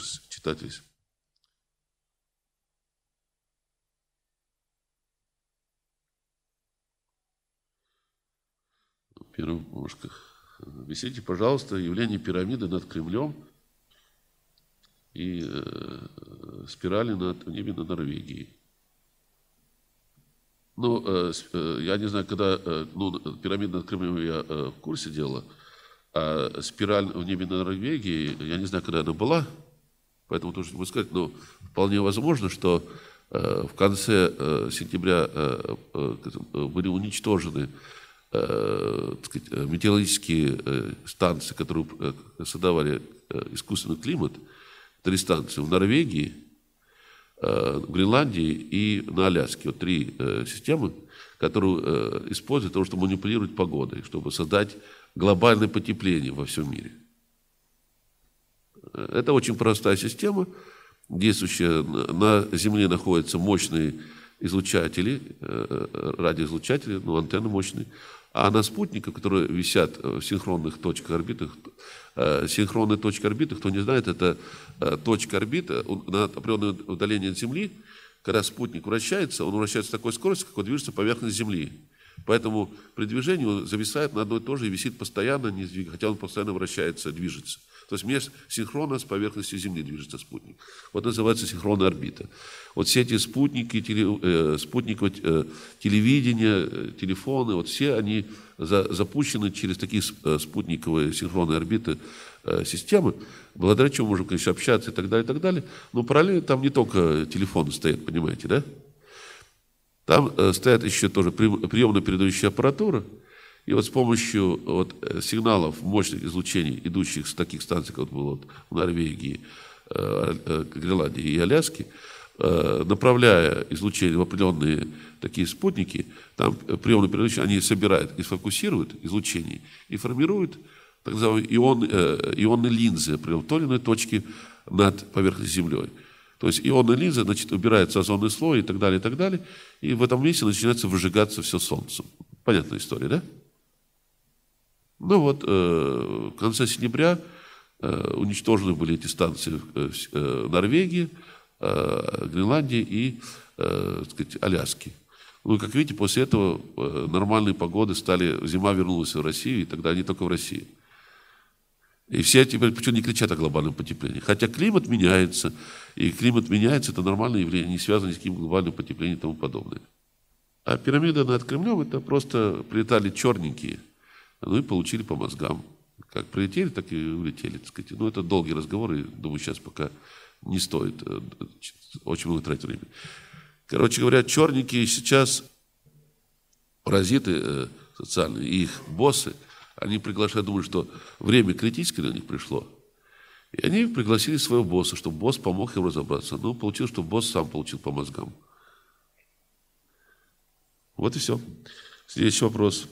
ужас читать первых бумажках. Объясните, пожалуйста, явление пирамиды над Кремлем и э, спирали над небе над Норвегией. Ну, э, э, я не знаю, когда э, ну, пирамида над Кремлем я э, в курсе дела, а спираль в небе над Норвегией, я не знаю, когда она была, Поэтому то, что вы сказать, ну, вполне возможно, что э, в конце э, сентября э, э, э были уничтожены э, сказать, э, метеорологические э, станции, которые э, создавали э, искусственный климат, три станции в Норвегии, э, в Гренландии и на Аляске. Вот три э, системы, которые э, используют для того, чтобы манипулировать погодой, чтобы создать глобальное потепление во всем мире. Это очень простая система, действующая. На Земле находятся мощные излучатели, э, э, радиоизлучатели, ну, антенны мощные. А на спутниках, которые висят э, в синхронных точках орбиты, синхронные точки орбиты, кто не знает, это точка орбиты на определенное удаление от Земли, когда спутник вращается, он вращается с такой скоростью, какой движется поверхность Земли. Поэтому при движении он зависает на одной и той же и висит постоянно, не сдвиг, хотя он постоянно вращается, движется. То есть меж, синхронно с поверхностью Земли движется спутник. Вот называется синхронная орбита. Вот все эти спутники, теле, э, спутниковое э, телевидение, э, телефоны, вот все они за, запущены через такие э, спутниковые синхронные орбиты э, системы, благодаря чему можем, конечно, общаться и так далее, и так далее. Но параллельно там не только телефоны стоят, понимаете, да? Там э, стоят еще тоже приемно-передающая аппаратура – и вот с помощью вот, э, сигналов мощных излучений, идущих с таких станций, как было вот в Норвегии, э, э, Гренландии и Аляске, направляя излучение в определенные такие спутники, там приемные передачи, они собирают и сфокусируют излучение и формируют так называемые ион, ионы линзы при той или иной точке над поверхностью Землей. То есть ионы линзы, значит, убирает озонный слой и так далее, и так далее. И в этом месте начинается выжигаться все Солнце. Понятная история, да? Ну вот, э, в конце сентября э, уничтожены были эти станции э, в Норвегии, Гренландии и так сказать, Аляски. Ну, как видите, после этого нормальные погоды стали, зима вернулась в Россию, и тогда они только в России. И все теперь почему не кричат о глобальном потеплении. Хотя климат меняется, и климат меняется, это нормальное явление, не связано с каким глобальным потеплением и тому подобное. А пирамида над Кремлем, это просто прилетали черненькие – ну и получили по мозгам. Как прилетели, так и улетели, так сказать. Ну, это долгий разговор, и, думаю, сейчас пока не стоит. Э, очень много тратить времени. Короче говоря, черники сейчас паразиты э, социальные и их боссы, они приглашают, думают, что время критическое для них пришло. И они пригласили своего босса, чтобы босс помог им разобраться. Ну, получилось, что босс сам получил по мозгам. Вот и все. Следующий вопрос.